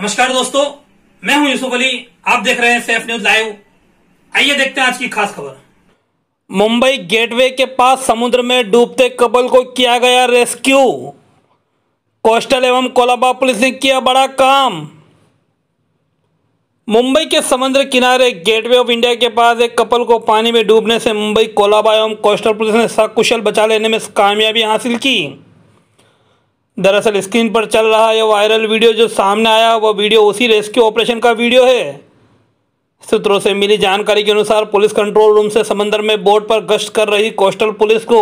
नमस्कार दोस्तों मैं हूं यूसुफ अली आप देख रहे हैं सेफ न्यूज लाइव आइए देखते हैं आज की खास खबर मुंबई गेटवे के पास समुद्र में डूबते कपल को किया गया रेस्क्यू कोस्टल एवं कोलाबा पुलिस ने किया बड़ा काम मुंबई के समुद्र किनारे गेटवे ऑफ इंडिया के पास एक कपल को पानी में डूबने से मुंबई कोलाबा एवं कोस्टल पुलिस ने सकुशल बचा लेने में कामयाबी हासिल की दरअसल स्क्रीन पर चल रहा यह वायरल वीडियो जो सामने आया वह वीडियो उसी रेस्क्यू ऑपरेशन का वीडियो है सूत्रों से मिली जानकारी के अनुसार पुलिस कंट्रोल रूम से समंदर में बोट पर गश्त कर रही कोस्टल पुलिस को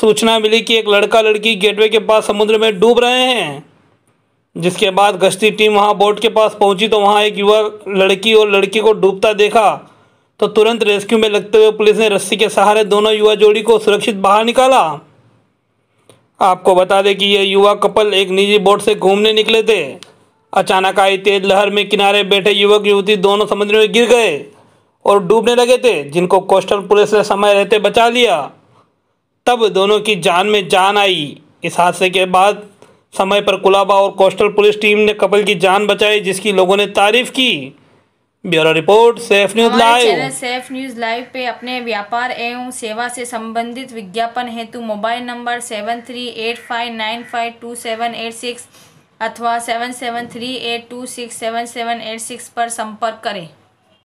सूचना मिली कि एक लड़का लड़की गेटवे के पास समुद्र में डूब रहे हैं जिसके बाद गश्ती टीम वहां बोट के पास पहुंची तो वहां एक युवा लड़की और लड़की को डूबता देखा तो तुरंत रेस्क्यू में लगते हुए पुलिस ने रस्सी के सहारे दोनों युवा जोड़ी को सुरक्षित बाहर निकाला आपको बता दें कि यह युवा कपल एक निजी बोट से घूमने निकले थे अचानक आई तेज लहर में किनारे बैठे युवक युवती दोनों समुद्र में गिर गए और डूबने लगे थे जिनको कोस्टल पुलिस ने समय रहते बचा लिया तब दोनों की जान में जान आई इस हादसे के बाद समय पर कुलाबा और कोस्टल पुलिस टीम ने कपल की जान बचाई जिसकी लोगों ने तारीफ़ की bureau report safe news live channel safe news live पे अपने व्यापार एवं सेवा से संबंधित विज्ञापन हेतु mobile number seven three eight five nine five two seven eight six अथवा seven seven three eight two six seven seven eight six पर संपर्क करें